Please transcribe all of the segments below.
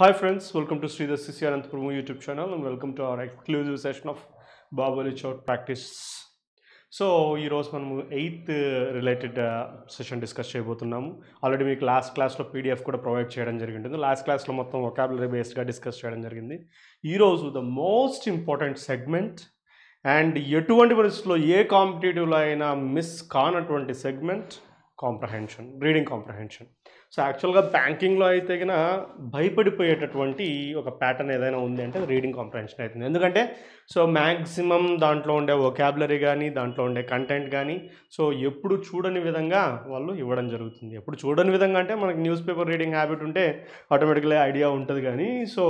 Hi friends welcome to Sridhar CC Anantapuram YouTube channel and welcome to our exclusive session of బాబోలి చౌట్ practice so ఈరోజు మనము eighth related session discuss చేయబోతున్నాము already మీకు last క్లాస్లో PDF కూడా ప్రొవైడ్ చేయడం జరిగింది లాస్ట్ క్లాస్లో మొత్తం ఒకాబులరీ బేస్డ్గా డిస్కస్ చేయడం జరిగింది ఈరోజు the most important segment and ఎటువంటి పరిస్థితుల్లో ఏ కాంపిటేటివ్లో అయినా మిస్ కానటువంటి segment comprehension reading comprehension so యాక్చువల్గా బ్యాంకింగ్లో అయితే కనుక భయపడిపోయేటటువంటి ఒక ప్యాటర్న్ ఏదైనా ఉంది అంటే రీడింగ్ కాంప్రహెన్షన్ అవుతుంది ఎందుకంటే సో మ్యాక్సిమం దాంట్లో ఉండే ఒకాబులరీ కానీ దాంట్లో ఉండే కంటెంట్ కానీ సో ఎప్పుడు చూడని విధంగా వాళ్ళు ఇవ్వడం జరుగుతుంది ఎప్పుడు చూడని విధంగా అంటే మనకి న్యూస్ పేపర్ రీడింగ్ హ్యాబిట్ ఉంటే ఆటోమేటిక్గా ఐడియా ఉంటుంది కానీ సో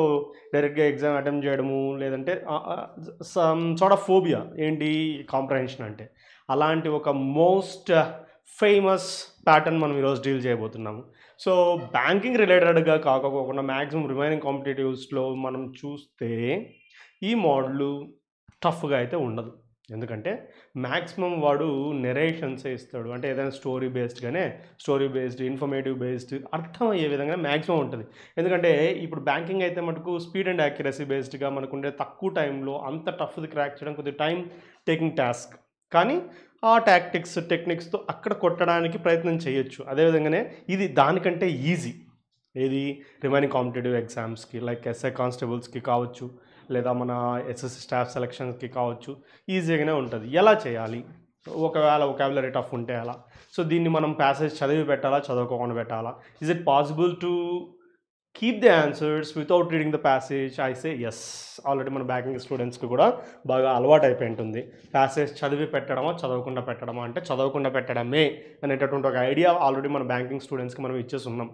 డైరెక్ట్గా ఎగ్జామ్ అటెంప్ట్ చేయడము లేదంటే సమ్ సార్ట్ ఆఫ్ ఫోబియా ఏంటి కాంప్రహెన్షన్ అంటే అలాంటి ఒక మోస్ట్ ఫేమస్ ప్యాటర్న్ మనం ఈరోజు డీల్ చేయబోతున్నాము సో బ్యాంకింగ్ రిలేటెడ్గా కాకపోకుండా మ్యాక్సిమం రిమైనింగ్ కాంపిటేటివ్స్లో మనం చూస్తే ఈ మోడలు టఫ్గా అయితే ఉండదు ఎందుకంటే మ్యాక్సిమం వాడు నెరేషన్స్ ఇస్తాడు అంటే ఏదైనా స్టోరీ బేస్డ్గానే స్టోరీ బేస్డ్ ఇన్ఫర్మేటివ్ బేస్డ్ అర్థం అయ్యే విధంగా మ్యాక్సిమం ఉంటుంది ఎందుకంటే ఇప్పుడు బ్యాంకింగ్ అయితే మనకు స్పీడ్ అండ్ యాక్యురసీ బేస్డ్గా మనకుండే తక్కువ టైంలో అంత టఫ్ది క్రాక్ చేయడం కొద్దిగా టైం టేకింగ్ టాస్క్ కానీ ఆ టాక్టిక్స్ టెక్నిక్స్తో అక్కడ కొట్టడానికి ప్రయత్నం చేయొచ్చు అదేవిధంగానే ఇది దానికంటే ఈజీ ఏది రిమైనింగ్ కాంపిటేటివ్ ఎగ్జామ్స్కి లైక్ ఎస్ఐ కానిస్టేబుల్స్కి కావచ్చు లేదా మన ఎస్ఎస్ స్టాఫ్ సెలక్షన్స్కి కావచ్చు ఈజీగానే ఉంటుంది ఎలా చేయాలి ఒకవేళ ఒకాబులరీ టఫ్ ఉంటే అలా సో దీన్ని మనం ప్యాసేజ్ చదివి పెట్టాలా చదవకుండా పెట్టాలా is it possible to keep the answers without reading the passage I say yes already మన బ్యాంకింగ్ స్టూడెంట్స్కి కూడా బాగా అలవాటు అయిపోయి ఉంటుంది ప్యాసేజ్ చదివి పెట్టడమా చదవకుండా పెట్టడమా అంటే చదవకుండా పెట్టడమే అనేటటువంటి ఒక ఐడియా ఆల్రెడీ మన బ్యాంకింగ్ స్టూడెంట్స్కి మనం ఇచ్చేసి ఉన్నాం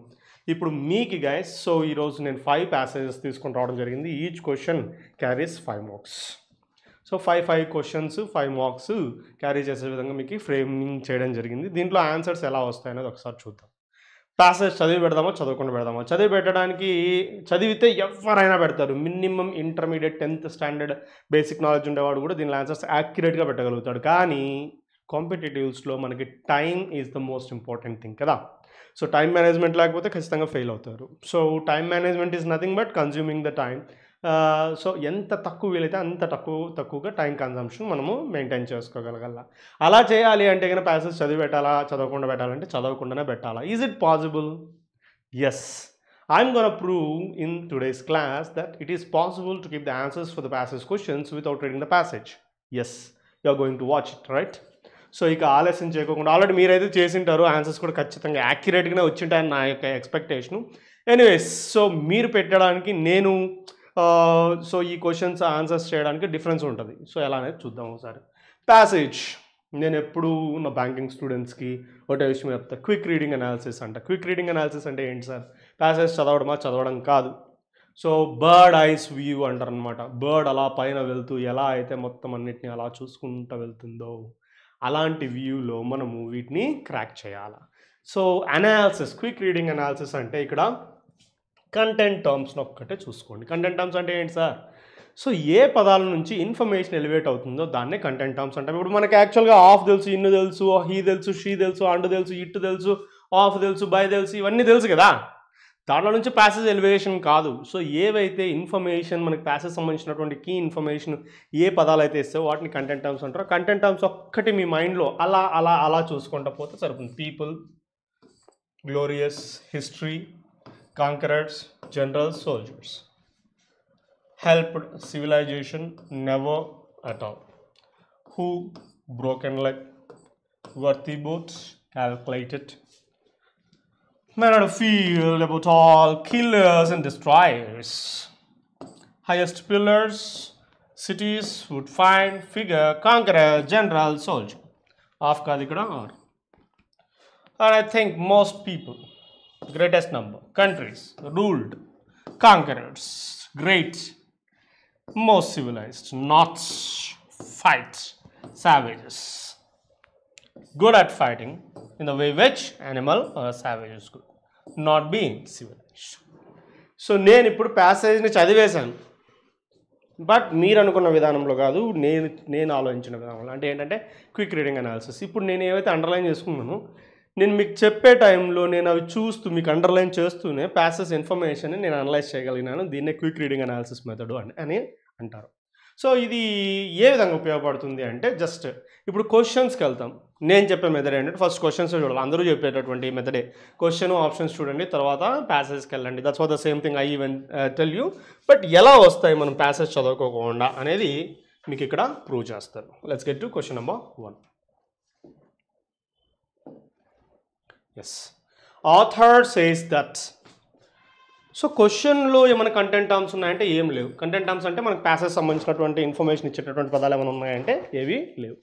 ఇప్పుడు మీకు గైస్ సో ఈరోజు నేను ఫైవ్ ప్యాసేజెస్ తీసుకొని రావడం జరిగింది each question carries five marks so five five questions five marks carry చేసే విధంగా మీకు ఫ్రేమింగ్ చేయడం జరిగింది దీంట్లో ఆన్సర్స్ ఎలా వస్తాయనేది ఒకసారి చూద్దాం క్లాసెస్ చదివి పెడదామో చదవకుండా పెడదామో చదివి పెట్టడానికి చదివితే ఎవరైనా పెడతారు minimum intermediate tenth standard basic knowledge ఉండేవాడు కూడా దీని ఆన్సర్స్ యాక్యురేట్గా పెట్టగలుగుతాడు కానీ కాంపిటేటివ్స్లో మనకి time is the most important thing కదా సో టైం మేనేజ్మెంట్ లేకపోతే ఖచ్చితంగా ఫెయిల్ అవుతారు so time management is nothing but consuming the time so ఎంత తక్కువ వీలైతే అంత తక్కువ తక్కువగా టైం కన్జంప్షన్ మనము మెయింటైన్ చేసుకోగలగల అలా చేయాలి అంటే కనుక ప్యాసెస్ చదివి పెట్టాలా చదవకుండా పెట్టాలంటే చదవకుండానే పెట్టాలా is it possible yes I'm gonna to in today's class that it is possible to keep the answers for the passages questions without reading the passage yes you are going to watch it right so ఇక ఆలస్యం చేయకుండా already మీరైతే చేసింటారు answers కూడా ఖచ్చితంగా యాక్యురేట్గానే వచ్చింటాయని నా యొక్క expectation anyways so మీరు పెట్టడానికి నేను సో ఈ క్వశ్చన్స్ ఆన్సర్స్ చేయడానికి డిఫరెన్స్ ఉంటుంది సో ఎలా అనేది చూద్దాం ఒకసారి ప్యాసేజ్ నేను ఎప్పుడు నా బ్యాంకింగ్ స్టూడెంట్స్కి ఒకటే విషయం చెప్తా క్విక్ రీడింగ్ అనాలిసిస్ అంట క్విక్ రీడింగ్ అనాలిసిస్ అంటే ఏంటి సార్ ప్యాసేజ్ చదవడమా చదవడం కాదు సో బర్డ్ ఐస్ వ్యూ అంటారనమాట బర్డ్ అలా పైన వెళ్తూ ఎలా అయితే మొత్తం అన్నిటిని అలా చూసుకుంటూ వెళ్తుందో అలాంటి వ్యూలో మనము వీటిని క్రాక్ చేయాలి so analysis quick reading analysis అంటే ఇక్కడ కంటెంట్ టర్మ్స్ని ఒక్కటే చూసుకోండి కంటెంట్ టర్మ్స్ అంటే ఏంటి సార్ సో ఏ పదాల నుంచి ఇన్ఫర్మేషన్ ఎలివేట్ అవుతుందో దాన్నే కంటెంట్ టర్మ్స్ అంటాం ఇప్పుడు మనకి యాక్చువల్గా ఆఫ్ తెలుసు ఇన్ను తెలుసు హీ తెలుసు షీ తెలుసు అండు తెలుసు ఇట్టు తెలుసు ఆఫ్ తెలుసు బై తెలుసు ఇవన్నీ తెలుసు కదా దాంట్లో నుంచి ప్యాసేజ్ ఎలివేషన్ కాదు సో ఏవైతే ఇన్ఫర్మేషన్ మనకి ప్యాసేజ్ సంబంధించినటువంటి కీ ఇన్ఫర్మేషన్ ఏ పదాలు అయితే ఇస్తే వాటిని కంటెంట్ టర్మ్స్ అంటారో కంటెంట్ టర్మ్స్ ఒక్కటి మీ మైండ్లో అలా అలా అలా చూసుకుంటా పోతే సరిపోతుంది people glorious history conquerors, generals, soldiers. Helped civilization? Never at all. Who? Broken leg. Worthy boots? Calculated. Men the field about all killers and destroyers. Highest pillars? Cities would find figure, conqueror, general, soldier. Afka dikda or. And I think most people greatest number countries ruled conquerors greats most civilized knots fights savages good at fighting in the way which animal or savage is good not being civilized so నేను ఇప్పుడు ప్యాసేజ్ని చదివేశాను but మీరు అనుకున్న విధానంలో కాదు నేను నేను ఆలోచించిన విధానంలో అంటే ఏంటంటే క్విక్ రీడింగ్ అనాలిసిస్ ఇప్పుడు నేను ఏవైతే అండర్లైన్ చేసుకున్నానో నేను మీకు చెప్పే టైంలో నేను అవి చూస్తూ మీకు అండర్లైన్ చేస్తూనే ప్యాసెస్ ఇన్ఫర్మేషన్ నేను అనలైజ్ చేయగలిగినాను దీన్నే క్విక్ రీడింగ్ అనాలిసిస్ మెథడ్ అని అని అంటారు సో ఇది ఏ విధంగా ఉపయోగపడుతుంది అంటే జస్ట్ ఇప్పుడు క్వశ్చన్స్కి వెళ్తాం నేను చెప్పే మెథడ్ ఏంటంటే ఫస్ట్ క్వశ్చన్స్ చూడాలి అందరూ చెప్పేటటువంటి మెథడే క్వశ్చన్ ఆప్షన్స్ చూడండి తర్వాత ప్యాసెస్కి వెళ్ళండి that's what the same thing I even tell you but ఎలా వస్తాయి మనం ప్యాసెస్ చదువుకోకుండా అనేది మీకు ఇక్కడ ప్రూవ్ చేస్తారు let's get to question number one yes author says that so క్వశ్చన్లో ఏమైనా కంటెంట్ టర్మ్స్ ఉన్నాయంటే ఏం లేవు కంటెంట్ టర్మ్స్ అంటే మనకు ప్యాసెస్ సంబంధించినటువంటి ఇన్ఫర్మేషన్ ఇచ్చేటటువంటి పదాలు ఏమైనా ఉన్నాయంటే ఏవి లేవు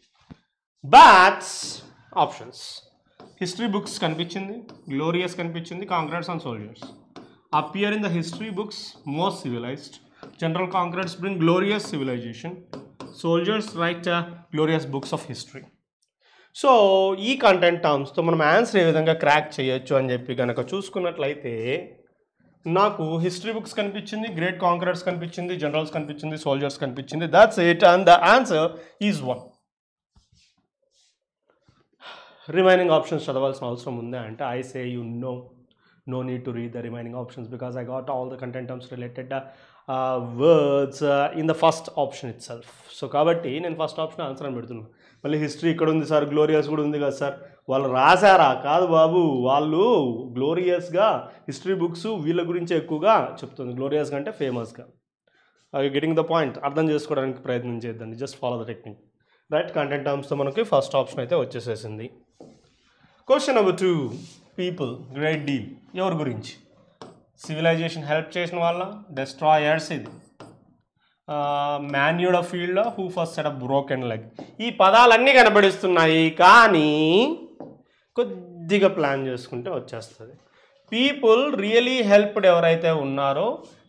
బ్యాట్స్ ఆప్షన్స్ హిస్టరీ బుక్స్ కనిపించింది గ్లోరియస్ కనిపించింది conquerors and soldiers appear in the history books most civilized general conquerors bring glorious civilization soldiers right glorious books of history so ఈ కంటెంట్ టర్మ్స్తో మనం ఆన్సర్ ఏ విధంగా క్రాక్ చేయొచ్చు అని చెప్పి కనుక చూసుకున్నట్లయితే నాకు హిస్టరీ బుక్స్ కనిపించింది గ్రేట్ కాంకరర్స్ కనిపించింది జనరల్స్ కనిపించింది సోల్జర్స్ కనిపించింది that's it and the answer is one remaining options చదవాల్సిన అవసరం ఉందా అంటే I say you know no need to read the remaining options because I got all the content terms related words in the first option itself so కాబట్టి నేను first option answer అని పెడుతున్నాను మళ్ళీ history ఇక్కడ ఉంది sir glorious కూడా ఉంది కదా సార్ వాళ్ళు రాశారా కాదు బాబు వాళ్ళు గ్లోరియస్గా హిస్టరీ బుక్స్ వీళ్ళ గురించి ఎక్కువగా చెప్తుంది గ్లోరియస్ కంటే ఫేమస్గా అవి గెటింగ్ ద పాయింట్ అర్థం చేసుకోవడానికి ప్రయత్నం చేద్దండి just follow the technique right content టర్మ్స్తో మనకి ఫస్ట్ ఆప్షన్ అయితే వచ్చేసేసింది question number two people great deal ఎవరి గురించి సివిలైజేషన్ హెల్ప్ చేసిన వాళ్ళ డెస్ట్రాయర్స్ ఇది మ్యాన్యుడ్ field who first up broken leg ఈ పదాలన్నీ కనబడిస్తున్నాయి కానీ కొద్దిగా ప్లాన్ చేసుకుంటే వచ్చేస్తుంది పీపుల్ రియలీ హెల్ప్డ్ ఎవరైతే ఉన్నారో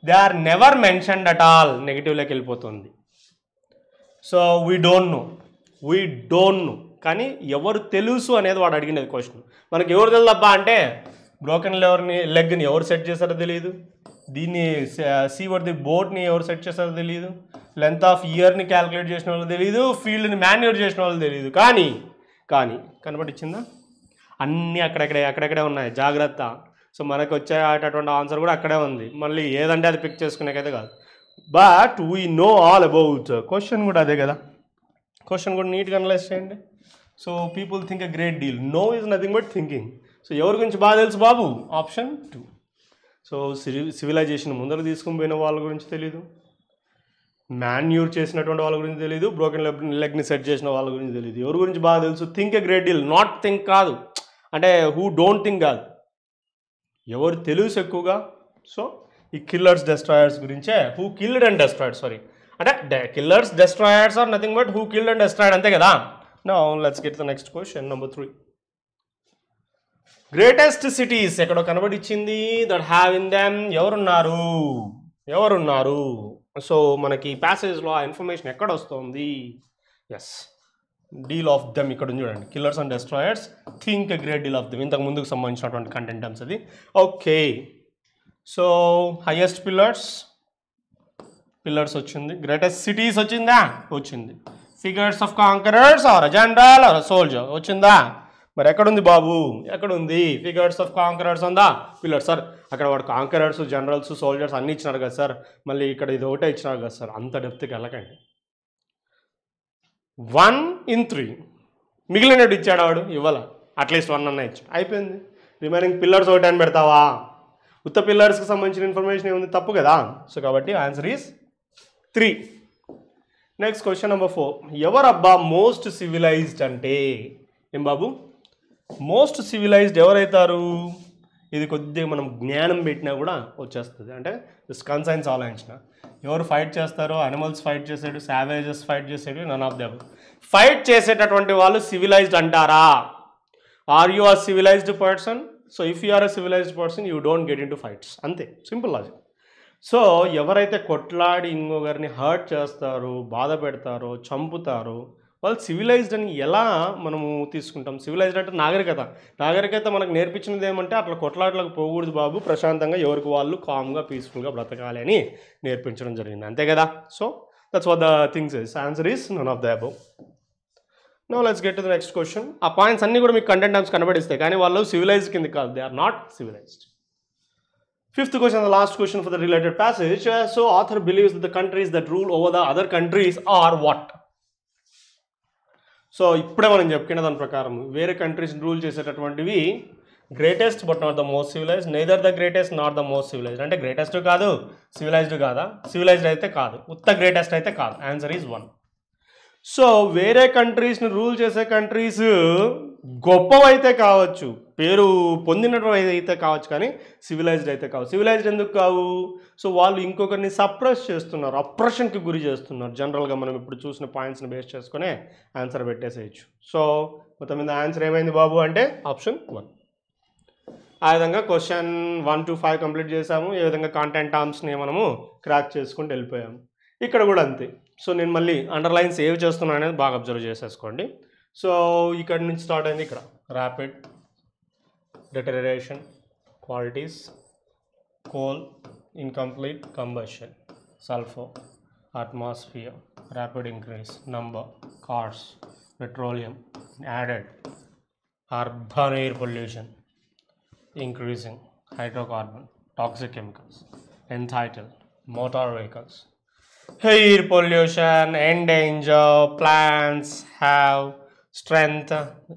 they are never mentioned at all నెగిటివ్లోకి వెళ్ళిపోతుంది so we don't know we don't know కానీ ఎవరు తెలుసు అనేది వాడు అడిగినది క్వశ్చన్ మనకి ఎవరు తెలుదబ్బా అంటే బ్రోకెన్ లెవర్ని లెగ్ని ఎవరు సెట్ చేశారో తెలియదు దీన్ని సీ ది బోర్డ్ని ఎవరు సెట్ చేస్తారో తెలియదు లెంత్ ఆఫ్ ఇయర్ని క్యాలిక్యులేట్ చేసిన వాళ్ళు తెలియదు ఫీల్డ్ని మాన్యువర్ చేసిన వాళ్ళు తెలియదు కానీ కానీ కనబడిచ్చిందా అన్నీ అక్కడక్కడే అక్కడెక్కడే ఉన్నాయి జాగ్రత్త సో మనకు వచ్చేటటువంటి ఆన్సర్ కూడా అక్కడే ఉంది మళ్ళీ ఏదంటే అది పిక్ చేసుకునేకైతే కాదు but we know all about question కూడా అదే కదా క్వశ్చన్ కూడా నీట్గా అనలైజ్ చేయండి so people think a great deal no is nothing but thinking so ఎవరి గురించి బాగా తెలుసు బాబు ఆప్షన్ టూ సో సివిలైజేషన్ ముందర తీసుకుని పోయిన వాళ్ళ గురించి తెలియదు మాన్యూర్ చేసినటువంటి వాళ్ళ గురించి తెలియదు బ్రోకెన్ లెగ్ లెగ్ని సెట్ చేసిన వాళ్ళ గురించి తెలియదు ఎవరి గురించి బాగా తెలుసు think a great deal not think కాదు అంటే హూ డోంట్ థింక్ కాదు ఎవరు తెలుసు ఎక్కువగా సో ఈ కిల్లర్స్ డెస్ట్రాయర్స్ గురించే who killed and destroyed sorry అంటే they killers destroyers are nothing but who killed and destroyer అంతే కదా నా let's get the next question number three greatest cities ఎక్కడో కనబడిచ్చింది దట్ హ్యావ్ ఇన్ దెమ్ ఎవరున్నారు ఎవరున్నారు సో మనకి ప్యాసేజ్లో ఆ ఇన్ఫర్మేషన్ ఎక్కడ వస్తుంది ఎస్ డీల్ ఆఫ్ దెమ్ ఇక్కడ చూడండి killers and destroyers think a great deal of them ఇంతకు ముందుకు సంబంధించినటువంటి కంటెంట్ టర్మ్స్ అది okay so highest pillars pillars వచ్చింది గ్రేటెస్ట్ సిటీస్ వచ్చిందా వచ్చింది figures of conquerors or general or soldier వచ్చిందా మరి ఎక్కడుంది బాబు ఎక్కడుంది ఫిగర్స్ ఆఫ్ కాంకరర్స్ ఉందా పిల్లర్స్ సార్ అక్కడ వాడు కాంకరర్స్ జనరల్స్ సోల్జర్స్ అన్నీ ఇచ్చినారు కదా సార్ మళ్ళీ ఇక్కడ ఇది ఒకటే ఇచ్చినారు కదా సార్ అంత డెప్త్కి వెళ్ళకండి వన్ ఇన్ త్రీ మిగిలినట్టు ఇచ్చాడు వాడు ఇవ్వాల అట్లీస్ట్ వన్ అన్న ఇచ్చాడు అయిపోయింది రిమైనింగ్ పిల్లర్స్ ఒకటి అని పెడతావా ఉత్త పిల్లర్స్కి సంబంధించిన ఇన్ఫర్మేషన్ ఏముంది తప్పు కదా సో కాబట్టి answer is three next question number four ఎవరబ్బా మోస్ట్ సివిలైజ్డ్ అంటే ఏం బాబు మోస్ట్ సివిలైజ్డ్ ఎవరైతారు ఇది కొద్దిగా మనం జ్ఞానం పెట్టినా కూడా వచ్చేస్తుంది అంటే దిస్ కన్సైన్స్ ఆలోచించిన ఎవరు ఫైట్ చేస్తారో అనిమల్స్ ఫైట్ చేసాడు సావేజెస్ ఫైట్ చేసాడు నన్ ఆఫ్ దెబ్ ఫైట్ చేసేటటువంటి వాళ్ళు సివిలైజ్డ్ అంటారా are you are civilized person so if you are a civilized person you don't get into fights అంతే సింపుల్ లాజిక్ సో ఎవరైతే కొట్లాడి ఇంకొకరిని హర్ట్ చేస్తారో బాధ పెడతారో చంపుతారో వాళ్ళు సివిలైజ్డ్ అని ఎలా మనము తీసుకుంటాం సివిలైజ్డ్ అంటే నాగరికత నాగరికత మనకు నేర్పించినది ఏమంటే అట్లా కొట్లాట్లకు పోకూడదు బాబు ప్రశాంతంగా ఎవరికి వాళ్ళు కామ్గా పీస్ఫుల్గా బ్రతకాలి అని నేర్పించడం జరిగింది అంతే కదా so that's what the things is answer is none of the above no let's get to the next question ఆ పాయింట్స్ అన్నీ కూడా మీకు కంటెంట్ టైమ్స్ కనబడిస్తాయి కానీ వాళ్ళు సివిలైజ్ కింద కాదు they are not civilized fifth question the last question for the related passage so author believes the countries that rule over the other countries are what so ఇప్పుడే మనం చెప్పుకునే దాని ప్రకారం వేరే కంట్రీస్ రూల్ చేసేటటువంటివి greatest but not the most civilized neither the greatest not the most civilized అంటే greatest కాదు civilized కాదా సివిలైజ్డ్ అయితే కాదు ఉత్త గ్రేటెస్ట్ అయితే కాదు ఆన్సర్ ఈజ్ వన్ సో వేరే కంట్రీస్ని రూల్ చేసే కంట్రీస్ గొప్పవైతే కావచ్చు పేరు పొందినటువంటి అయితే కావచ్చు కానీ సివిలైజ్డ్ అయితే కావు సివిలైజ్డ్ ఎందుకు కావు సో వాళ్ళు ఇంకొకరిని సప్రెస్ చేస్తున్నారు అప్రెషన్కి గురి చేస్తున్నారు జనరల్గా మనం ఇప్పుడు చూసిన పాయింట్స్ని బేస్ చేసుకునే ఆన్సర్ పెట్టేసేయచ్చు సో మొత్తం మీద ఆన్సర్ ఏమైంది బాబు అంటే ఆప్షన్ వన్ ఆ విధంగా question one to five complete చేసాము ఏ విధంగా కాంటెంట్ టర్మ్స్ని మనము క్రాక్ చేసుకుంటూ వెళ్ళిపోయాము ఇక్కడ కూడా అంతే సో నేను మళ్ళీ అండర్లైన్స్ ఏవి చేస్తున్నా అనేది బాగా అబ్జర్వ్ చేసేసుకోండి సో ఇక్కడ నుంచి స్టార్ట్ అయింది ఇక్కడ rapid deterioration qualities coal incomplete combustion sulphur atmosphere rapid increase number cars petroleum added urban air pollution increasing hydrocarbon toxic chemicals ఎన్థైటల్ motor vehicles Air pollution endanger plants have strength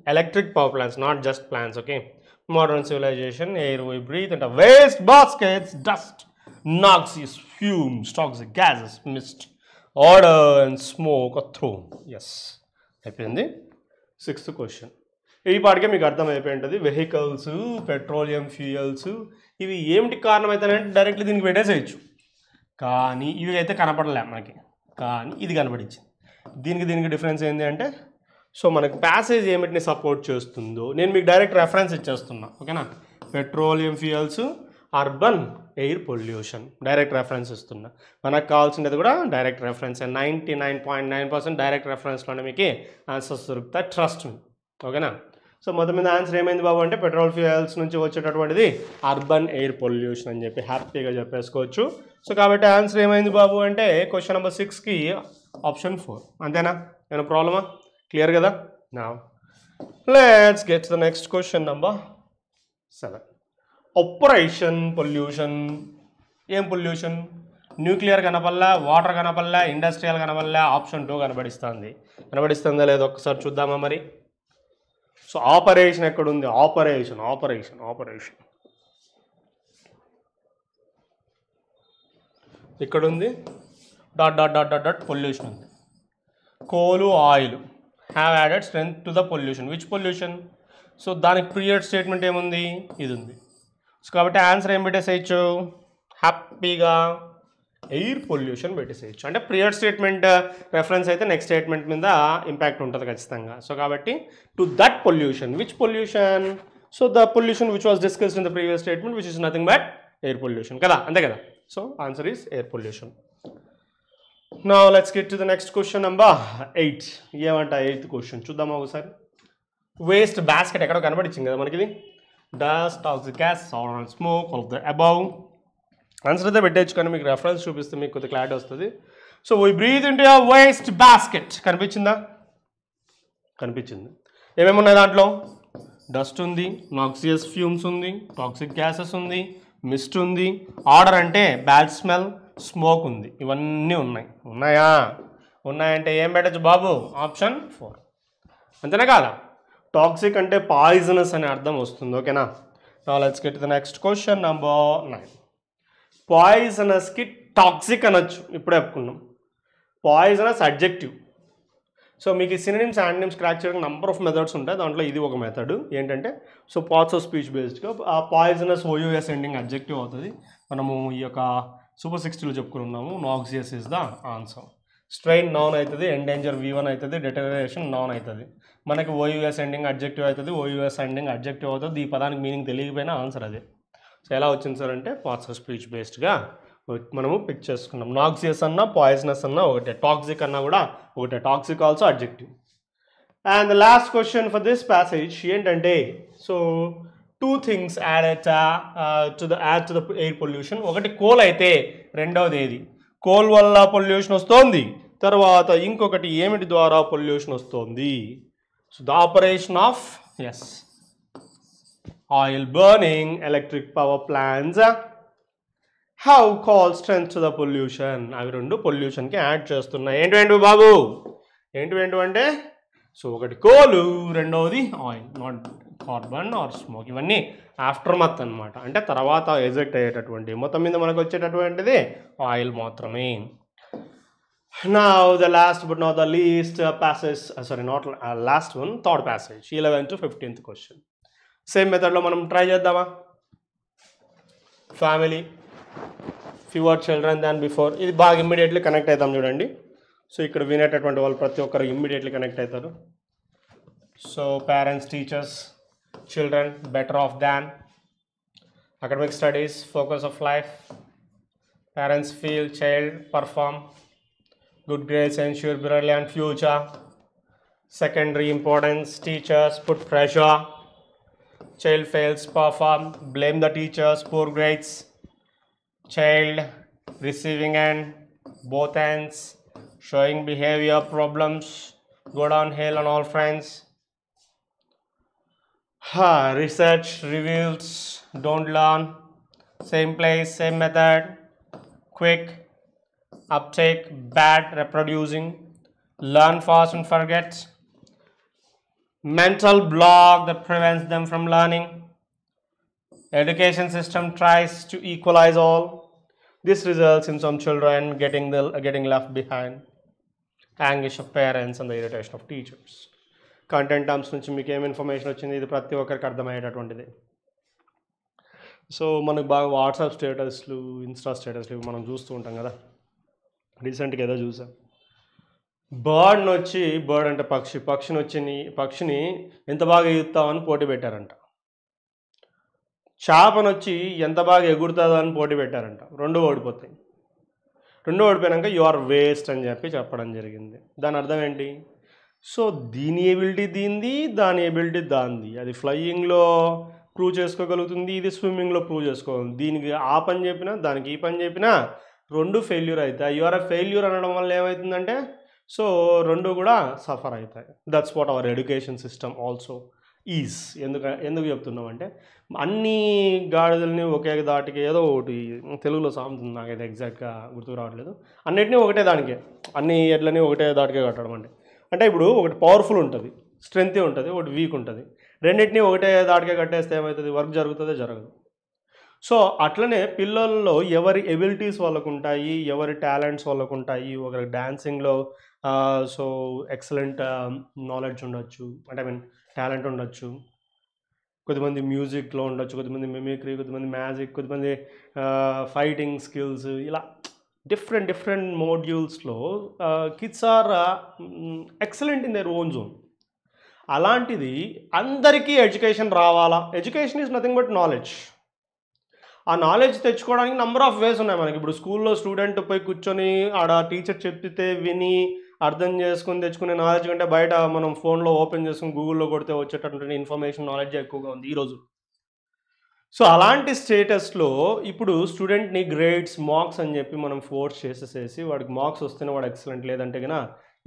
electric power plants not just plants okay modern civilization air we breathe into waste baskets dust noxious fumes toxic gases mist order and smoke are thrown yes అయిపోయింది sixth question ఈ పాటికే మీకు అర్థమైపోయి ఉంటుంది vehicles petroleum fuels ఇవి ఏమిటి కారణమవుతాయంటే directly దీనికి పెట్టేసేయచ్చు కానీ ఇవి అయితే కనపడలే మనకి కానీ ఇది కనపడించింది దీనికి దీనికి డిఫరెన్స్ ఏంటి అంటే సో మనకు ప్యాసేజ్ ఏమిటిని సపోర్ట్ చేస్తుందో నేను మీకు డైరెక్ట్ రెఫరెన్స్ ఇచ్చేస్తున్నా ఓకేనా petroleum fuels urban air pollution direct reference ఇస్తున్నా మనకు కావాల్సినది కూడా direct reference ninety nine point nine percent direct రెఫరెన్స్లోనే మీకు ఆన్సర్స్ దొరుకుతాయి ట్రస్ట్ మీ ఓకేనా సో మొత్తం మీద ఆన్సర్ ఏమైంది బాబు అంటే పెట్రోల్ ఫ్యూయల్స్ నుంచి వచ్చేటటువంటిది అర్బన్ ఎయిర్ పొల్యూషన్ అని చెప్పి హ్యాపీగా చెప్పేసుకోవచ్చు సో కాబట్టి ఆన్సర్ ఏమైంది బాబు అంటే క్వశ్చన్ నెంబర్ సిక్స్కి ఆప్షన్ ఫోర్ అంతేనా ఏమైనా ప్రాబ్లమా క్లియర్ కదా నా let's get the next question number seven operation pollution ఏం పొల్యూషన్ న్యూక్లియర్ కనపల్లా వాటర్ కనపల్లా ఇండస్ట్రియల్ కనపల్లా ఆప్షన్ టూ కనబడిస్తుంది కనబడిస్తుందా లేదా ఒకసారి చూద్దామా మరి సో ఆపరేషన్ ఎక్కడుంది ఆపరేషన్ ఆపరేషన్ ఆపరేషన్ ఇక్కడ ఉంది dot dot dot dot dot pollution ఉంది coal oil have added strength to the pollution which pollution so దానికి ప్రియర్ స్టేట్మెంట్ ఏముంది ఇది ఉంది సో కాబట్టి ఆన్సర్ ఏం పెట్టేసేయచ్చు హ్యాపీగా ఎయిర్ పొల్యూషన్ పెట్టేసేయచ్చు అంటే ప్రియర్ స్టేట్మెంట్ రెఫరెన్స్ అయితే నెక్స్ట్ స్టేట్మెంట్ మీద ఇంపాక్ట్ ఉంటుంది ఖచ్చితంగా సో కాబట్టి to that pollution which pollution so the pollution which was discussed in the previous statement which is nothing but air pollution కదా అంతే కదా so answer is air pollution Now let's get to the next question number eight ఏమంట eighth question చూద్దామా ఒకసారి waste basket ఎక్కడో కనబడిచ్చింది కదా మనకి dust of the gas are smoke of the above answer అయితే పెట్టేయచ్చు కానీ మీకు రెఫరెన్స్ చూపిస్తే మీకు కొద్దిగా క్లారిటీ వస్తుంది so why breathe into ya waste basket కనిపించిందా కనిపించింది ఏమేమి ఉన్నాయి దాంట్లో డస్ట్ ఉంది నాక్సియస్ ఫ్యూమ్స్ ఉంది టాక్సిక్ గ్యాసెస్ ఉంది మిస్ట్ ఉంది ఆర్డర్ అంటే బ్యాడ్ స్మెల్ స్మోక్ ఉంది ఇవన్నీ ఉన్నాయి ఉన్నాయా ఉన్నాయంటే ఏం పెట్టచ్చు బాబు ఆప్షన్ ఫోర్ అంతేనా కాదా టాక్సిక్ అంటే పాయిజనస్ అనే అర్థం వస్తుంది ఓకేనా knowledge కెట్ get the next question number nine పాయిజనస్కి toxic అనొచ్చు ఇప్పుడే చెప్పుకున్నాం పాయిజనస్ అడ్జెక్టివ్ సో మీకు ఈ సినిమ్స్ యాండిమ్స్ క్రాక్ చేయడానికి నంబర్ ఆఫ్ మెథడ్స్ ఉంటాయి దాంట్లో ఇది ఒక మెథడ్ ఏంటంటే సో పార్ట్స్ ఆఫ్ స్పీచ్ బేస్డ్గా ఆ పాయిజనస్ ఓయూఎస్ ఎండింగ్ అబ్జెక్టివ్ అవుతుంది మనము ఈ యొక్క సూపర్ సిక్స్టీలో చెప్పుకున్నాము noxious is the answer strain noun అవుతుంది ఎండేంజర్ వి వన్ అవుతుంది డెటరేషన్ నాన్ అవుతుంది మనకి ఓయూఎస్ ఎండింగ్ అబ్జెక్టివ్ అవుతుంది ఓయూఎస్ ఎండింగ్ అబ్జెక్టివ్ అవుతుంది ఈ పదానికి మీనింగ్ తెలియకపోయినా ఆన్సర్ అదే సో ఎలా వచ్చింది సార్ అంటే పార్ట్స్ ఆఫ్ స్పీచ్ బేస్డ్గా మనము పిక్ చేసుకున్నాం నాక్సియస్ అన్నా పాయిజనస్ అన్నా ఒకటే టాక్సిక్ అన్నా కూడా ఒకటే toxic also adjective and the last question for this passage ఏంటంటే so two things add to the add to the air pollution ఒకటి కోల్ అయితే రెండవది ఏది కోల్ వల్ల పొల్యూషన్ వస్తోంది తర్వాత ఇంకొకటి ఏమిటి ద్వారా పొల్యూషన్ వస్తుంది so the operation of as oil burning electric power plants how coal strength to the pollution అవి రెండు పొల్యూషన్కి యాడ్ చేస్తున్నాయి ఏంటి ఏంటి బాబు ఏంటి ఏంటి అంటే సో ఒకటి కోలు రెండవది oil not carbon or smoke ఇవన్నీ ఆఫ్టర్ మత్ అనమాట అంటే తర్వాత ఎజెక్ట్ అయ్యేటటువంటి మొత్తం మీద మనకు వచ్చేటటువంటిది ఆయిల్ మాత్రమే not the last but not the least passage sorry not last one third passage one, two fifteenth question same మెథడ్లో మనం ట్రై చేద్దామా family fewer children than before ఇది బాగా ఇమ్మీడియట్లీ కనెక్ట్ అవుతాం చూడండి సో ఇక్కడ వినేటటువంటి వాళ్ళు ప్రతి ఒక్కరు ఇమ్మీడియట్లీ కనెక్ట్ అవుతారు so parents teachers children better off than academic studies focus of life parents feel child perform good grades and sure barely and future secondary importance teachers put pressure child fails perform blame the teachers poor grades child receiving and both ends showing behavior problems go downhill on all fronts ha, research reveals don't learn same place same method quick uptake bad reproducing learn fast and forget mental block that prevents them from learning education system tries to equalize all This results in some children getting, the, getting left behind, anguish of parents and the irritation of teachers. Content terms నుంచి మీకు ఏం information వచ్చింది ఇది ప్రతి ఒక్కరికి అర్థమయ్యేటటువంటిది so మనకు బాగా WhatsApp స్టేటస్లు ఇన్స్టా స్టేటస్లు ఇవి మనం చూస్తూ ఉంటాం కదా రీసెంట్గా ఏదో చూసాం బర్డ్ని వచ్చి బర్డ్ అంటే పక్షి పక్షిని వచ్చిని పక్షిని ఎంత బాగా ఈదుతామని పోటీ పెట్టారంట చేపనొచ్చి ఎంత బాగా ఎగురుతుందో అని పోటీ పెట్టారంట రెండు ఓడిపోతాయి రెండు ఓడిపోయాక యు ఆర్ వేస్ట్ అని చెప్పి చెప్పడం జరిగింది దాని అర్థం ఏంటి సో దీని ఎబిలిటీ దీనిది దాని ఎబిలిటీ దానిది అది ఫ్లయింగ్లో ప్రూవ్ చేసుకోగలుగుతుంది ఇది స్విమ్మింగ్లో ప్రూవ్ చేసుకోగలుగుతుంది దీనికి ఆ పని చెప్పినా దానికి ఈ పని చెప్పినా రెండు ఫెయిల్యూర్ అవుతాయి యు ఆర్ ఫెయిల్యూర్ అనడం వల్ల ఏమవుతుందంటే సో రెండు కూడా సఫర్ అవుతాయి that's what our education system also is ఎందుక ఎందుకు చెప్తున్నాం అంటే అన్ని గాడిదల్ని ఒకే దాటికి ఏదో ఒకటి తెలుగులో సాగుతుంది నాకు అయితే ఎగ్జాక్ట్గా గుర్తుకు రావట్లేదు అన్నిటినీ ఒకటే దానికే అన్ని ఎడ్లని ఒకటే దాటికే కట్టడం అంటే అంటే ఇప్పుడు ఒకటి పవర్ఫుల్ ఉంటుంది స్ట్రెంతే ఉంటుంది ఒకటి వీక్ ఉంటుంది రెండింటినీ ఒకటే దాటికే కట్టేస్తే ఏమవుతుంది వర్క్ జరుగుతుందో జరగదు సో అట్లనే పిల్లల్లో ఎవరి ఎబిలిటీస్ వాళ్ళకు ఉంటాయి ఎవరి టాలెంట్స్ వాళ్ళకు ఉంటాయి ఒకరి డ్యాన్సింగ్లో సో ఎక్సలెంట్ నాలెడ్జ్ ఉండొచ్చు అంటే ఐ మీన్ టాలెంట్ ఉండొచ్చు కొద్దిమంది మ్యూజిక్లో ఉండొచ్చు కొద్దిమంది మిమిక్రీ కొద్దిమంది మ్యాజిక్ కొద్దిమంది ఫైటింగ్ స్కిల్స్ ఇలా డిఫరెంట్ డిఫరెంట్ మోడ్యూల్స్లో kids are excellent in their own zone అలాంటిది అందరికీ ఎడ్యుకేషన్ రావాలా education is nothing but knowledge ఆ నాలెడ్జ్ తెచ్చుకోవడానికి నెంబర్ ఆఫ్ వేస్ ఉన్నాయి మనకి ఇప్పుడు స్కూల్లో స్టూడెంట్ పోయి కూర్చొని ఆడ టీచర్ చెప్పితే విని అర్థం చేసుకుని తెచ్చుకునే నాలెడ్జ్ కంటే బయట మనం ఫోన్లో ఓపెన్ చేసుకుని గూగుల్లో కొడితే వచ్చేటటువంటి ఇన్ఫర్మేషన్ నాలెడ్జ్ ఎక్కువగా ఉంది ఈరోజు సో అలాంటి స్టేటస్లో ఇప్పుడు స్టూడెంట్ని గ్రేడ్స్ మార్క్స్ అని చెప్పి మనం ఫోర్స్ చేసేసేసి వాడికి మార్క్స్ వస్తేనే వాడు ఎక్సలెంట్ లేదంటే కన్నా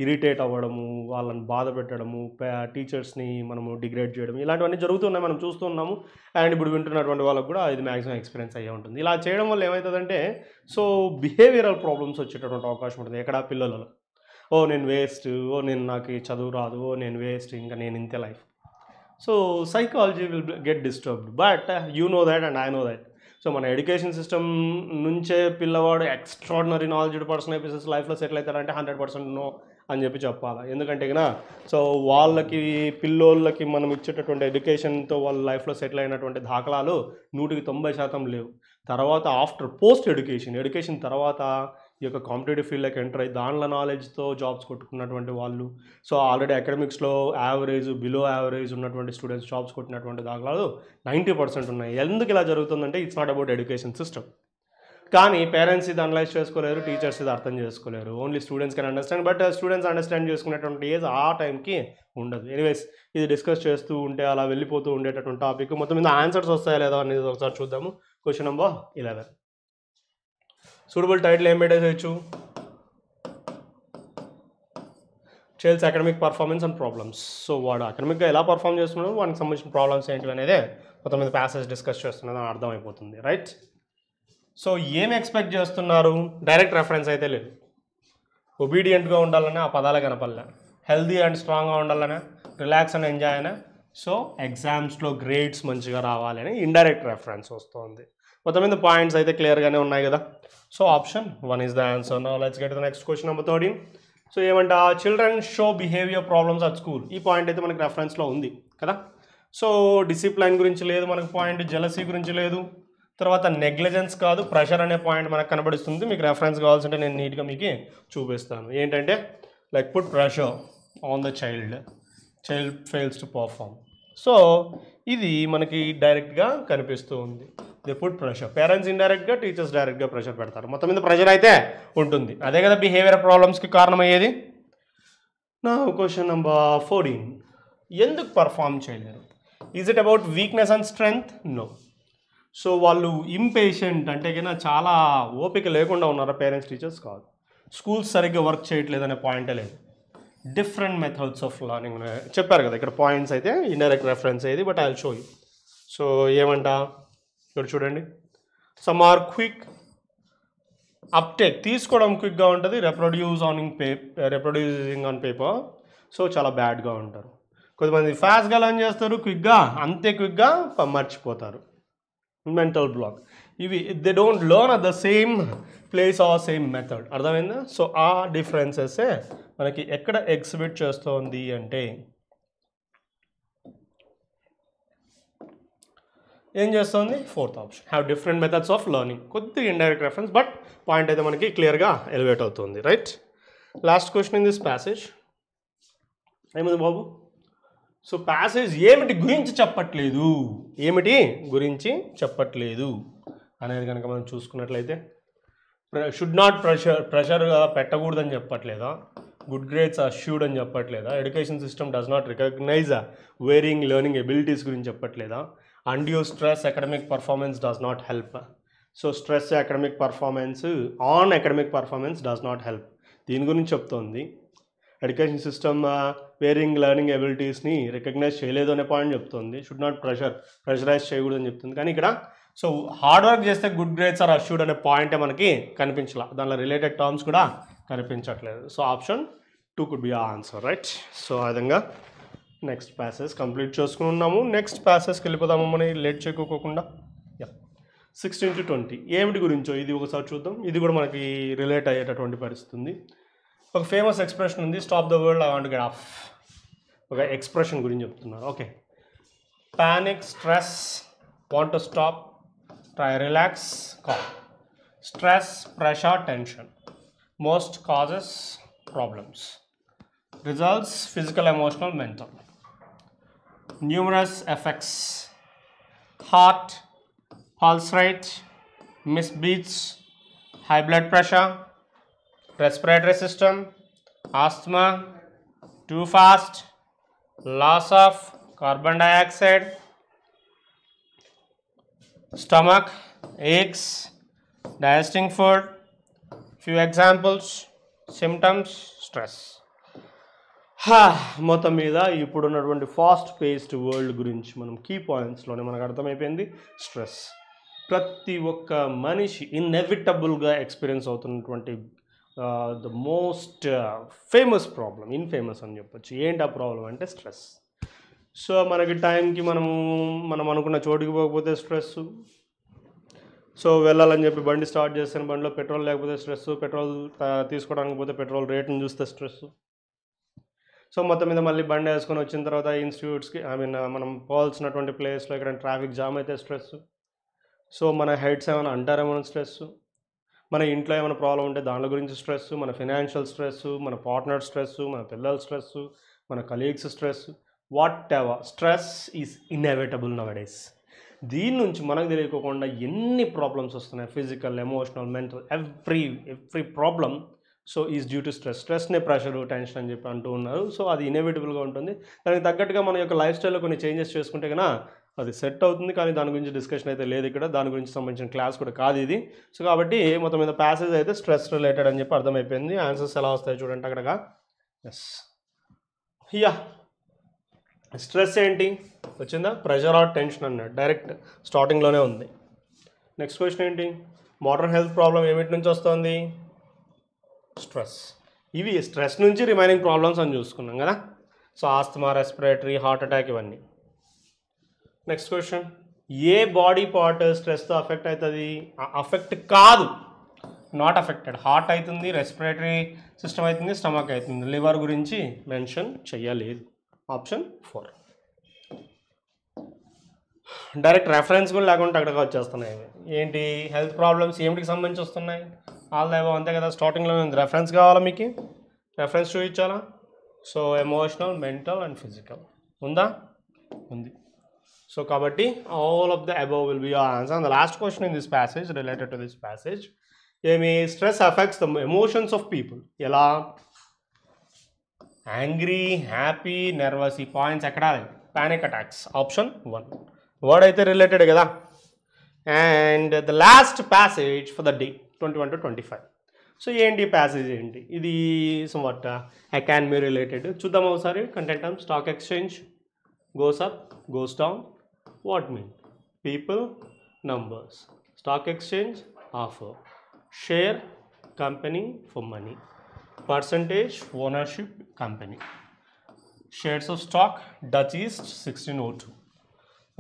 ఇరిటేట్ అవ్వడము వాళ్ళని బాధ పెట్టడము టీచర్స్ని మనము డిగ్రేడ్ చేయడం ఇలాంటివన్నీ జరుగుతున్నాయి మనం చూస్తున్నాము అండ్ ఇప్పుడు వింటున్నటువంటి వాళ్ళకు కూడా ఇది మ్యాక్సిమం ఎక్స్పీరియన్స్ అయ్యే ఉంటుంది ఇలా చేయడం వల్ల ఏమవుతుందంటే సో బిహేవియరల్ ప్రాబ్లమ్స్ వచ్చేటటువంటి అవకాశం ఉంటుంది ఎక్కడ పిల్లలలో ఓ నేను వేస్ట్ ఓ నేను నాకు చదువు రాదు ఓ నేను వేస్ట్ ఇంకా నేను ఇంతే life so psychology will get disturbed but you know that and I know that so మన ఎడ్యుకేషన్ సిస్టమ్ నుంచే పిల్లవాడు ఎక్స్ట్రాడినరీ నాలెడ్జ్ పర్సన్ అయిపోయి లైఫ్లో సెటిల్ అవుతారంటే హండ్రెడ్ పర్సెంట్ నో అని చెప్పి చెప్పాలి ఎందుకంటే కదా సో వాళ్ళకి పిల్లోళ్ళకి మనం ఇచ్చేటటువంటి ఎడ్యుకేషన్తో వాళ్ళ లైఫ్లో సెటిల్ అయినటువంటి దాఖలాలు నూటికి తొంభై శాతం లేవు తర్వాత ఆఫ్టర్ పోస్ట్ ఎడ్యుకేషన్ ఎడ్యుకేషన్ తర్వాత ఈ యొక్క కాంపిటేటివ్ ఫీల్డ్లోకి ఎంటర్ అయ్యి దానిలో నాలెడ్జ్తో జాబ్స్ కొట్టుకున్నటువంటి వాళ్ళు సో ఆల్రెడీ అకాడమిక్స్లో యావరేజ్ బిలో యావరేజ్ ఉన్నటువంటి స్టూడెంట్స్ జాబ్స్ కొట్టినటువంటి దాఖలాలు నైంటీ పర్సెంట్ ఉన్నాయి ఎందుకు ఇలా జరుగుతుందంటే it's not about education system కానీ పేరెంట్స్ ఇది అనలైజ్ చేసుకోలేరు టీచర్స్ ఇది అర్థం చేసుకోలేరు only students can understand but students understand చేసుకునేటువంటి ఏజ్ ఆ టైంకి ఉండదు ఎనీవేస్ ఇది డిస్కస్ చేస్తూ ఉంటే అలా వెళ్ళిపోతూ ఉండేటటువంటి టాపిక్ మొత్తం మీద ఆన్సర్స్ వస్తాయా లేదా అనేది ఒకసారి చూద్దాము question number eleven suitable title ఏం పెట్టేసేయచ్చు child's academic performance and problems so వాడు అకాడమిక్గా ఎలా పర్ఫామ్ చేస్తున్నాడు వానికి సంబంధించిన ప్రాబ్లమ్స్ ఏంటి అనేది మీద ప్యాసేజ్ డిస్కస్ చేస్తున్నదని అర్థమైపోతుంది రైట్ సో ఏం ఎక్స్పెక్ట్ చేస్తున్నారు డైరెక్ట్ రెఫరెన్స్ అయితే లేదు ఒబీడియంట్గా ఉండాలనే ఆ పదాలు కనపడలే హెల్దీ అండ్ స్ట్రాంగ్గా ఉండాలనే రిలాక్స్ అండ్ ఎంజాయ్ అనే సో ఎగ్జామ్స్లో గ్రేడ్స్ మంచిగా రావాలని ఇండైరెక్ట్ రెఫరెన్స్ వస్తుంది మొత్తం మీద పాయింట్స్ అయితే క్లియర్గానే ఉన్నాయి కదా so option one is the answer నా let's get the next question number thirteen so ఆ children show behaviour problems at school ఈ పాయింట్ అయితే మనకి రెఫరెన్స్లో ఉంది కదా సో డిసిప్లైన్ గురించి లేదు మనకు పాయింట్ జెలసీ గురించి లేదు తర్వాత నెగ్లిజెన్స్ కాదు ప్రెషర్ అనే పాయింట్ మనకు కనబడుస్తుంది మీకు రెఫరెన్స్ కావాల్సింటే నేను నీట్గా మీకు చూపిస్తాను ఏంటంటే like put pressure on the child child fails to perform so ఇది మనకి డైరెక్ట్గా కనిపిస్తూ ఉంది దే పుట్ ప్రెషర్ పేరెంట్స్ ఇండైరెక్ట్గా టీచర్స్ డైరెక్ట్గా ప్రెషర్ పెడతారు మొత్తం మీద ప్రెషర్ అయితే ఉంటుంది అదే కదా బిహేవియర్ ప్రాబ్లమ్స్కి కారణమయ్యేది నా క్వశ్చన్ నెంబర్ ఫోర్టీన్ ఎందుకు పర్ఫామ్ చేయలేరు is it about weakness and strength no so వాళ్ళు ఇంపేషెంట్ అంటే కన్నా చాలా ఓపిక లేకుండా ఉన్నారా పేరెంట్స్ టీచర్స్ కాదు స్కూల్స్ సరిగ్గా వర్క్ చేయట్లేదు అనే పాయింటే లేదు డిఫరెంట్ మెథడ్స్ ఆఫ్ లర్నింగ్ చెప్పారు కదా ఇక్కడ పాయింట్స్ అయితే ఇండైరెక్ట్ రెఫరెన్స్ అయ్యేది but I show you so ఏమంటా ఇక్కడ చూడండి సమ్ ఆర్ క్విక్ అప్టేక్ తీసుకోవడం క్విక్గా ఉంటుంది రెప్రొడ్యూస్ ఆన్ పే రెప్రొడ్యూసింగ్ ఆన్ పేపర్ సో చాలా బ్యాడ్గా ఉంటారు కొంతమంది ఫాస్ట్గా లర్న్ చేస్తారు క్విక్గా అంతే క్విక్గా మర్చిపోతారు మెంటల్ బ్లాక్ ఇవి they don't learn at the same place or same method అర్థమైందా సో ఆ డిఫరెన్సెస్ మనకి ఎక్కడ ఎగ్జిబిట్ చేస్తోంది అంటే ఏం చేస్తుంది fourth option have different methods of learning కొద్ది ఇండైరెక్ట్ రెఫరెన్స్ బట్ పాయింట్ అయితే మనకి క్లియర్గా ఎలివేట్ అవుతుంది right last question in this passage ఏముంది బాబు సో ప్యాసేజ్ ఏమిటి గురించి చెప్పట్లేదు ఏమిటి గురించి చెప్పట్లేదు అనేది కనుక మనం చూసుకున్నట్లయితే షుడ్ నాట్ ప్రెషర్ ప్రెషర్గా పెట్టకూడదని చెప్పట్లేదా గుడ్ గ్రేడ్స్ అష్యూడ్ అని చెప్పట్లేదా education system does not recognise varying learning abilities గురించి చెప్పట్లేదా undue stress academic performance does not help so stress academic performance on academic performance does not help దీని గురించి చెప్తోంది ఎడ్యుకేషన్ సిస్టమ్ వేరింగ్ లెర్నింగ్ ఎబిలిటీస్ని recognise చేయలేదు అనే పాయింట్ చెప్తుంది should not pressure pressurise చేయకూడదని చెప్తుంది కానీ ఇక్కడ సో హార్డ్ వర్క్ చేస్తే గుడ్ గ్రేడ్స్ ఆర్ అష్యూడ్ అనే పాయింటే మనకి కనిపించాల దానిలో రిలేటెడ్ టర్మ్స్ కూడా కనిపించట్లేదు so option two could be answer right so ఆ విధంగా నెక్స్ట్ ప్యాసెస్ కంప్లీట్ చేసుకుని ఉన్నాము నెక్స్ట్ ప్యాసెస్కి వెళ్ళిపోదాము మనం లేట్ చేయకోకుండా యా సిక్స్టీన్ టు ట్వంటీ ఏమిటి గురించో ఇది ఒకసారి చూద్దాం ఇది కూడా మనకి రిలేట్ అయ్యేటటువంటి పరిస్థితుంది ఒక ఫేమస్ ఎక్స్ప్రెషన్ ఉంది stop the world I want get off ఒక ఎక్స్ప్రెషన్ గురించి చెప్తున్నారు okay panic stress want to stop try relax కా stress pressure tension most causes problems results physical emotional mental numerous effects heart, pulse rate, missed beats, high blood pressure, respiratory system, asthma, too fast, loss of carbon dioxide, stomach, aches, digesting food, few examples, symptoms, stress. హా మొత్తం మీద ఇప్పుడున్నటువంటి fast paced world గురించి మనం key పాయింట్స్లోనే మనకు అర్థమైపోయింది stress ప్రతి ఒక్క మనిషి ఇన్ఎవిటబుల్గా ఎక్స్పీరియన్స్ అవుతున్నటువంటి the most famous problem infamous అని చెప్పొచ్చు ఏంటి ఆ ప్రాబ్లం అంటే స్ట్రెస్ సో మనకి టైంకి మనము మనం అనుకున్న చోటుకి పోకపోతే స్ట్రెస్ సో వెళ్ళాలని చెప్పి బండి స్టార్ట్ చేస్తే బండిలో పెట్రోల్ లేకపోతే స్ట్రెస్ పెట్రోల్ తీసుకోవడానికి పోతే పెట్రోల్ రేట్ని చూస్తే స్ట్రెస్ సో మొత్తం మీద మళ్ళీ బండి వేసుకొని వచ్చిన తర్వాత ఇన్స్టిట్యూట్స్కి ఐ మీన్ మనం పోవాల్సినటువంటి ప్లేస్లో ఎక్కడ ట్రాఫిక్ జామ్ అయితే స్ట్రెస్ సో మన హెడ్స్ ఏమైనా అంటారేమైనా స్ట్రెస్ మన ఇంట్లో ఏమైనా ప్రాబ్లం ఉంటే దాని గురించి స్ట్రెస్ మన ఫినాన్షియల్ స్ట్రెస్ మన పార్ట్నర్ స్ట్రెస్ మన పిల్లల స్ట్రెస్ మన colleagues stress whatever stress is inevitable nowadays దీని నుంచి మనకు తెలియకోకుండా ఎన్ని ప్రాబ్లమ్స్ వస్తున్నాయి physical emotional mental every every problem so is due to stress స్ట్రెస్నే ప్రెషర్ టెన్షన్ అని చెప్పి అంటూ ఉన్నారు సో అది ఇన్ఎవిటబుల్గా ఉంటుంది దానికి తగ్గట్టుగా మన యొక్క లైఫ్ స్టైల్లో కొన్ని చేంజెస్ చేసుకుంటే కన్నా అది సెట్ అవుతుంది కానీ దాని గురించి డిస్కషన్ అయితే లేదు ఇక్కడ దాని గురించి సంబంధించిన క్లాస్ కూడా కాదు ఇది సో కాబట్టి మొత్తం మీద ప్యాసేజ్ అయితే స్ట్రెస్ రిలేటెడ్ అని చెప్పి అర్థమైపోయింది ఆన్సర్స్ ఎలా వస్తాయి చూడండి అక్కడగా ఎస్ యా స్ట్రెస్ ఏంటి వచ్చిందా ప్రెషర్ ఆర్ టెన్షన్ అన్నాడు డైరెక్ట్ స్టార్టింగ్లోనే ఉంది నెక్స్ట్ క్వశ్చన్ ఏంటి మోడర్న్ హెల్త్ ప్రాబ్లం ఏమిటి నుంచి వస్తుంది స్ట్రెస్ ఇవి స్ట్రెస్ నుంచి రిమైనింగ్ ప్రాబ్లమ్స్ అని చూసుకున్నాం కదా so asthma respiratory heart attack ఇవన్నీ నెక్స్ట్ క్వశ్చన్ ఏ బాడీ పార్ట్ స్ట్రెస్తో అఫెక్ట్ అవుతుంది అఫెక్ట్ కాదు నాట్ అఫెక్టెడ్ హార్ట్ అవుతుంది రెస్పిరేటరీ సిస్టమ్ అవుతుంది స్టమక్ అవుతుంది లివర్ గురించి మెన్షన్ చేయలేదు ఆప్షన్ ఫోర్ డైరెక్ట్ రెఫరెన్స్ కూడా లేకుండా అక్కడికి వచ్చేస్తున్నాయి ఏంటి హెల్త్ ప్రాబ్లమ్స్ ఏమిటికి సంబంధించి వస్తున్నాయి ఆల్ దేవో అంతే కదా స్టార్టింగ్లో ఉంది రెఫరెన్స్ కావాలా మీకు రెఫరెన్స్ చూపించాలా so emotional mental and physical ఉందా ఉంది సో కాబట్టి all of the above will be your answer and the last question in this passage related to this passage ఏమి stress affects the emotions of people ఎలా angry happy nervous ఈ points ఎక్కడ panic attacks option one word అయితే related కదా and the last passage for the day twenty one to twenty five so ఏంటి passage ఏంటి ఇది what academy related చూద్దాం ఒకసారి content um stock exchange goes up goes down what mean people numbers stock exchange offer share company for money percentage ownership company shares of stock Dutch East sixteen oh two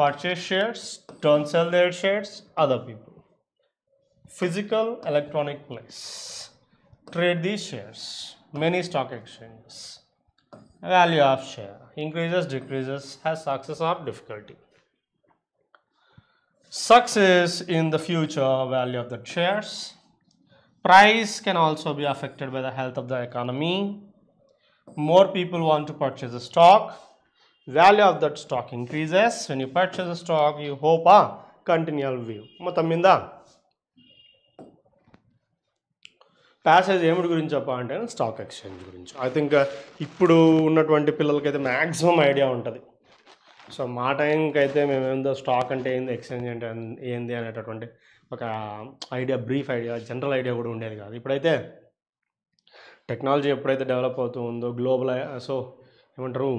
purchase shares don't sell their shares other people physical electronic place trade these shares many stock exchanges value of share increases decreases has success or difficulty success in the future value of the shares price can also be affected by the health of the economy more people want to purchase a stock value of that stock increases when you purchase a stock you hope a continual view passage ఏమిటి గురించి చెప్పా అంటే stock exchange గురించి I think uh, ఇప్పుడు ఉన్నటువంటి పిల్లలకైతే maximum idea ఉంటుంది so మా టైంకి అయితే మేము ఏందో స్టాక్ అంటే ఏంది ఎక్స్చేంజ్ అంటే ఏంది అనేటటువంటి ఒక idea brief idea general idea కూడా ఉండేది కాదు ఇప్పుడైతే టెక్నాలజీ ఎప్పుడైతే డెవలప్ అవుతూ ఉందో గ్లోబల్ సో ఏమంటారు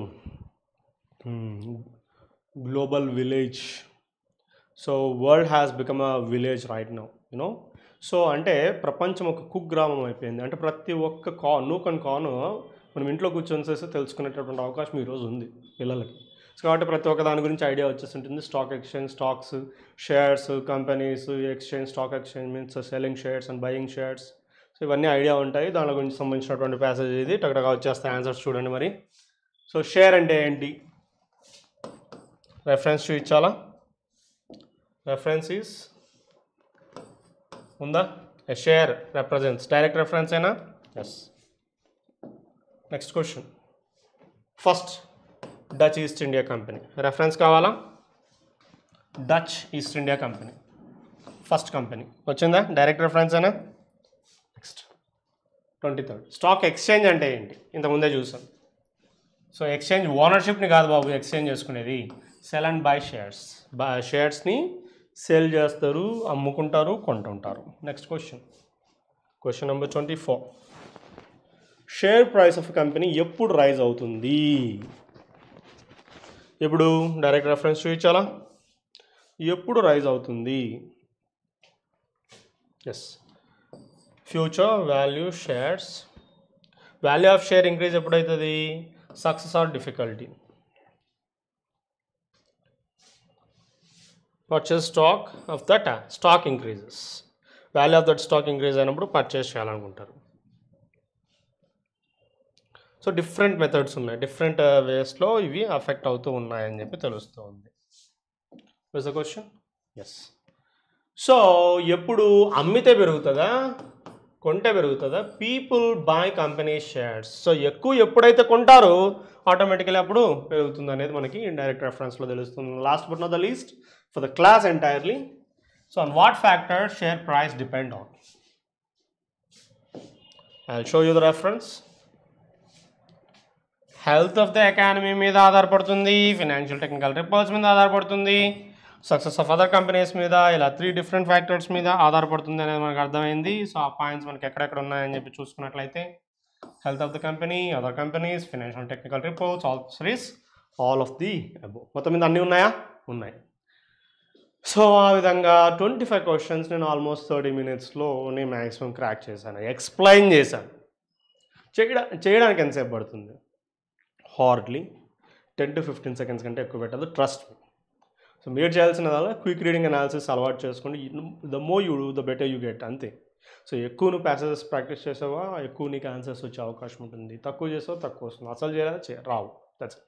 global village so world has become a village right now you know so అంటే ప్రపంచం ఒక కుక్ గ్రామం అయిపోయింది అంటే ప్రతి ఒక్క కా నూకన్ కాను మనం ఇంట్లో కూర్చొని చేస్తే తెలుసుకునేటటువంటి అవకాశం ఈరోజు ఉంది పిల్లలకి సో కాబట్టి ప్రతి ఒక్క దాని గురించి ఐడియా వచ్చేస్తుంటుంది stock exchange stocks shares companies exchange stock exchange means selling shares and buying shares so ఇవన్నీ ఐడియా ఉంటాయి దాని గురించి సంబంధించినటువంటి ప్యాసేజ్ ఇది టక్కడగా వచ్చేస్తాయి ఆన్సర్స్ చూడండి మరి సో షేర్ అంటే ఏంటి రెఫరెన్స్ ఇచ్చాలా రెఫరెన్స్ ఈస్ ఉందా yes share represents direct reference అయినా yes next question first Dutch East India company reference కావాలా Dutch East India company first company వచ్చిందా డైరెక్ట్ రెఫరెన్స్ అయినా next twenty third stock exchange అంటే ఏంటి ఇంతకుముందే చూసాం సో ఎక్స్చేంజ్ ఓనర్షిప్ని కాదు బాబు ఎక్స్చేంజ్ చేసుకునేది sell and buy shares buy షేర్స్ని సేల్ చేస్తారు అమ్ముకుంటారు కొంటుంటారు next question question number twenty four share price of company ఎప్పుడు రైజ్ అవుతుంది ఇప్పుడు డైరెక్ట్ రెఫరెన్స్ చూపించాలా ఎప్పుడు రైజ్ అవుతుంది yes future value shares value of share increase ఎప్పుడవుతుంది success or difficulty purchase stock of that stock increases value of that stock increase అయినప్పుడు purchase చేయాలనుకుంటారు so different methods ఉన్నాయి డిఫరెంట్ వేస్లో uh, ఇవి affect అవుతూ ఉన్నాయని చెప్పి తెలుస్తూ ఉంది అ క్వశ్చన్ ఎస్ సో ఎప్పుడు అమ్మితే పెరుగుతుందా కొంటే పెరుగుతుందా people buy company shares so ఎక్కువ ఎప్పుడైతే కొంటారో ఆటోమేటికలీ అప్పుడు పెరుగుతుంది అనేది మనకి ఇండైరెక్ట్ రెఫరెన్స్లో తెలుస్తుంది last but not the least for the class entirely. So on what factor share price depend on? I'll show you the reference. Health of the economy మీద ఆధారపడుతుంది ఫినాన్షియల్ టెక్నికల్ రిపోర్ట్స్ మీద ఆధారపడుతుంది సక్సెస్ ఆఫ్ అదర్ కంపెనీస్ మీద ఇలా three different factors మీద ఆధారపడుతుంది అనేది మనకు అర్థమైంది సో ఆ పాయింట్స్ మనకి ఎక్కడెక్కడ ఉన్నాయని చెప్పి చూసుకున్నట్లయితే health of the company other companies financial technical reports all series all of the మొత్తం మీద అన్నీ ఉన్నాయా ఉన్నాయి సో ఆ విధంగా ట్వంటీ ఫైవ్ క్వశ్చన్స్ నేను ఆల్మోస్ట్ థర్టీ మినిట్స్లో నేను మ్యాక్సిమం క్రాక్ చేశాను ఎక్స్ప్లెయిన్ చేశాను చేయడా చేయడానికి ఎంతసేపు పడుతుంది hardly ten to fifteen seconds కంటే ఎక్కువ పెట్టదు ట్రస్ట్ సో మీరు చేయాల్సిన వల్ల క్విక్ రీడింగ్ అనాలిసిస్ అలవాటు చేసుకోండి the more you the better you get అంతే సో ఎక్కువ నువ్వు ప్యాసేజెస్ ప్రాక్టీస్ చేసావా ఎక్కువ నీకు ఆన్సర్స్ వచ్చే అవకాశం ఉంటుంది తక్కువ చేసావు తక్కువ వస్తుంది అసలు చేయాలి రావు దట్స్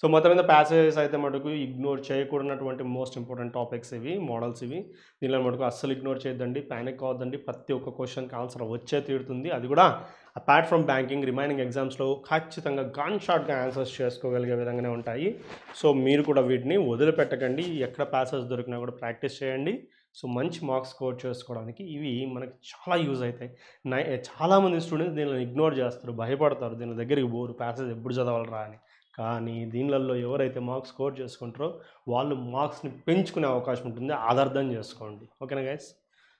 సో మొత్తం మీద ప్యాసేజెస్ అయితే మటుకు ఇగ్నోర్ చేయకూడనటువంటి మోస్ట్ ఇంపార్టెంట్ టాపిక్స్ ఇవి మోడల్స్ ఇవి దీనిలో మటుకు అస్సలు ఇగ్నోర్ చేయొద్దండి ప్యానిక్ అవద్దండి ప్రతి ఒక్క క్వశ్చన్కి ఆన్సర్ వచ్చే తీరుతుంది అది కూడా అపార్ట్ ఫ్రమ్ బ్యాంకింగ్ రిమైనింగ్ ఎగ్జామ్స్లో ఖచ్చితంగా గన్ షాట్గా ఆన్సర్స్ చేసుకోగలిగే విధంగానే ఉంటాయి సో మీరు కూడా వీటిని వదిలిపెట్టకండి ఎక్కడ ప్యాసేజ్ దొరికినా కూడా ప్రాక్టీస్ చేయండి సో మంచి మార్క్స్ స్కోర్ చేసుకోవడానికి ఇవి మనకు చాలా యూజ్ అవుతాయి నై చాలామంది స్టూడెంట్స్ దీనిని ఇగ్నోర్ చేస్తారు భయపడతారు దీని దగ్గరికి పోరు ప్యాసేజ్ ఎప్పుడు చదవాలరా అని కానీ దీనిలలో ఎవరైతే మార్క్స్ స్కోర్ చేసుకుంటారో వాళ్ళు మార్క్స్ని పెంచుకునే అవకాశం ఉంటుంది అది అర్థం చేసుకోండి ఓకేనా గైస్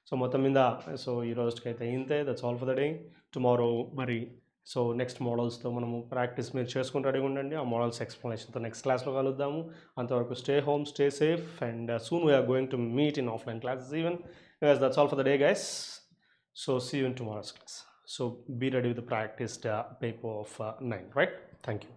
సో మొత్తం మీద సో ఈ రోజుకి అయితే ఇంతే that's all for the day tomorrow మరి సో నెక్స్ట్ మోడల్స్తో మనము ప్రాక్టీస్ మీరు చేసుకుంటూ ఉండండి ఆ మోడల్స్ ఎక్స్ప్లెనేషన్తో నెక్స్ట్ క్లాస్లో కలుద్దాము అంతవరకు stay home stay safe and soon we're going to meet in offline classes even guys that's all for the day guys so see in tomorrow's class so be ready with practised paper of nine right thank you